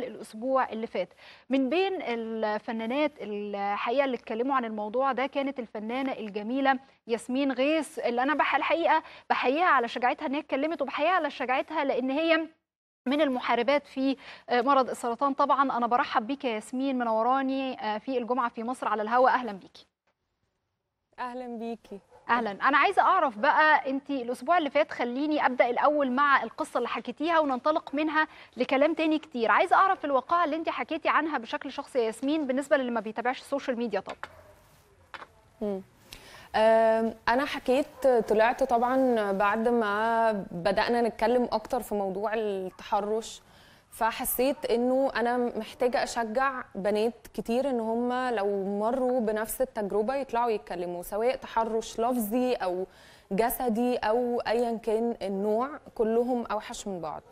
الاسبوع اللي فات من بين الفنانات الحقيقه اللي اتكلموا عن الموضوع ده كانت الفنانه الجميله ياسمين غيث اللي انا الحقيقه بحييها على شجاعتها ان هي اتكلمت وبحييها على شجاعتها لان هي من المحاربات في مرض السرطان طبعا انا برحب بيك يا ياسمين منوراني آه، في الجمعه في مصر على الهواء اهلا بيكي اهلا بيكي اهلا انا عايزه اعرف بقى انت الاسبوع اللي فات خليني ابدا الاول مع القصه اللي حكيتيها وننطلق منها لكلام تاني كتير عايزه اعرف الواقعه اللي انت حكيتي عنها بشكل شخصي يا ياسمين بالنسبه للي ما بيتابعش السوشيال ميديا طبعا انا حكيت طلعت طبعا بعد ما بدانا نتكلم اكتر في موضوع التحرش فحسيت انه انا محتاجه اشجع بنات كتير ان هم لو مروا بنفس التجربه يطلعوا يتكلموا سواء تحرش لفظي او جسدي او ايا كان النوع كلهم اوحش من بعض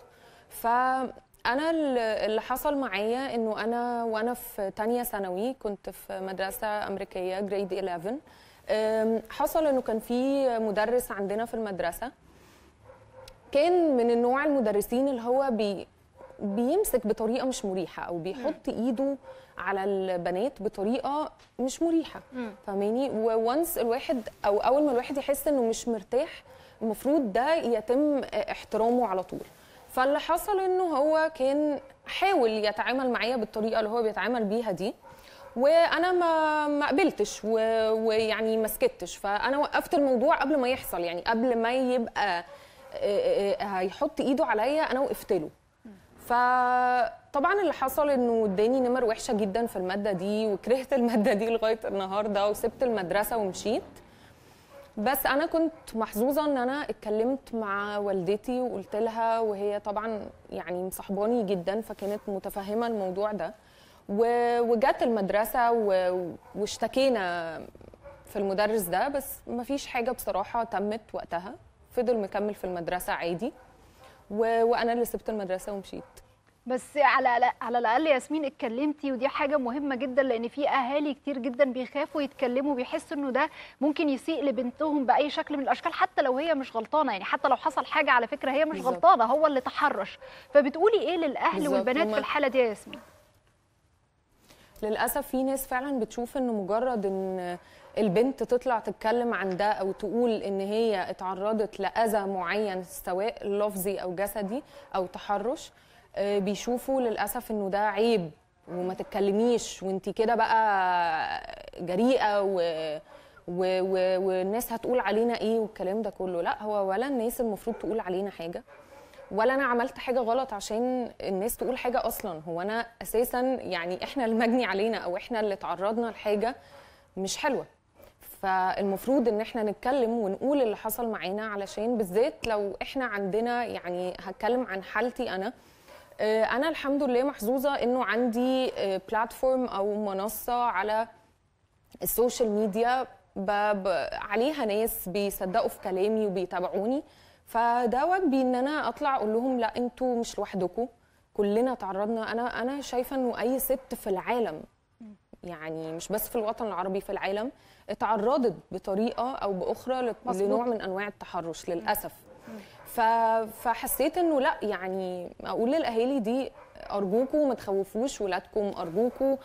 فانا اللي حصل معايا انه انا وانا في تانية ثانوي كنت في مدرسه امريكيه جريد 11 حصل انه كان في مدرس عندنا في المدرسه كان من النوع المدرسين اللي هو بي بيمسك بطريقه مش مريحه او بيحط م. ايده على البنات بطريقه مش مريحه فاهماني وونس الواحد او اول ما الواحد يحس انه مش مرتاح المفروض ده يتم احترامه على طول فاللي حصل انه هو كان حاول يتعامل معايا بالطريقه اللي هو بيتعامل بيها دي وانا ما ما قبلتش ويعني ما سكتش فانا وقفت الموضوع قبل ما يحصل يعني قبل ما يبقى هيحط ايده عليا انا وقفت له فطبعا اللي حصل انه اداني نمر وحشه جدا في الماده دي وكرهت الماده دي لغايه النهارده وسبت المدرسه ومشيت بس انا كنت محظوظه ان انا اتكلمت مع والدتي وقلت لها وهي طبعا يعني مصاحباني جدا فكانت متفهمه الموضوع ده وجت المدرسه واشتكينا في المدرس ده بس ما فيش حاجه بصراحه تمت وقتها فضل مكمل في المدرسه عادي و... وانا اللي سبت المدرسه ومشيت بس على على الاقل ياسمين اتكلمتي ودي حاجه مهمه جدا لان في اهالي كتير جدا بيخافوا يتكلموا بيحسوا انه ده ممكن يسيء لبنتهم باي شكل من الاشكال حتى لو هي مش غلطانه يعني حتى لو حصل حاجه على فكره هي مش بالزبط. غلطانه هو اللي تحرش فبتقولي ايه للاهل والبنات في الحاله دي يا ياسمين للاسف في ناس فعلا بتشوف انه مجرد ان البنت تطلع تتكلم عن ده او تقول ان هي اتعرضت لاذى معين سواء لفظي او جسدي او تحرش آه، بيشوفوا للاسف انه ده عيب وما تتكلميش وانت كده بقى جريئه و... و... و... والناس هتقول علينا ايه والكلام ده كله لا هو ولا الناس المفروض تقول علينا حاجه ولا انا عملت حاجه غلط عشان الناس تقول حاجه اصلا هو انا اساسا يعني احنا المجني علينا او احنا اللي تعرضنا لحاجه مش حلوه فالمفروض ان احنا نتكلم ونقول اللي حصل معانا علشان بالذات لو احنا عندنا يعني هتكلم عن حالتي انا آه، انا الحمد لله محظوظه انه عندي بلاتفورم آه، او منصه على السوشيال ميديا عليها ناس بيصدقوا في كلامي وبيتابعوني فده واجبي ان انا اطلع اقول لهم لا انتوا مش لوحدكم كلنا تعرضنا انا انا شايفه انه اي ست في العالم يعني مش بس في الوطن العربي في العالم اتعرضت بطريقه او باخرى لنوع من انواع التحرش للاسف فحسيت انه لا يعني اقول للاهالي دي ارجوكم ما تخوفوش ولادكم ارجوكم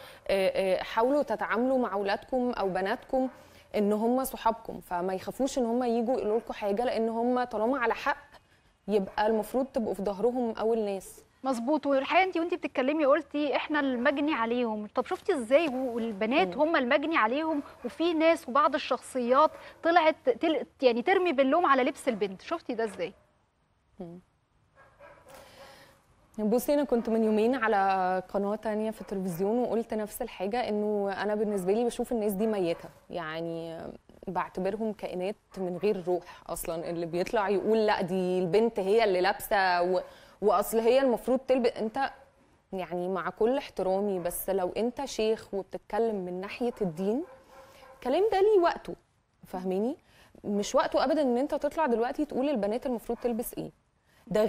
حاولوا تتعاملوا مع ولادكم او بناتكم ان هم صحابكم فما يخافوش ان هم يجوا يقولوا لكم حاجه لان هم طالما على حق يبقى المفروض تبقوا في ظهرهم اول ناس مظبوط والحقيقه انت وانت بتتكلمي قلتي احنا المجني عليهم طب شفتي ازاي والبنات هم المجني عليهم وفي ناس وبعض الشخصيات طلعت تل... يعني ترمي باللوم على لبس البنت شفتي ده ازاي مم. بصي انا كنت من يومين على قناه تانية في التلفزيون وقلت نفس الحاجه انه انا بالنسبه لي بشوف الناس دي ميته يعني بعتبرهم كائنات من غير روح اصلا اللي بيطلع يقول لا دي البنت هي اللي لابسه و... واصل هي المفروض تلبس انت يعني مع كل احترامي بس لو انت شيخ وبتتكلم من ناحيه الدين الكلام ده ليه وقته فاهميني مش وقته ابدا ان انت تطلع دلوقتي تقول البنات المفروض تلبس ايه ده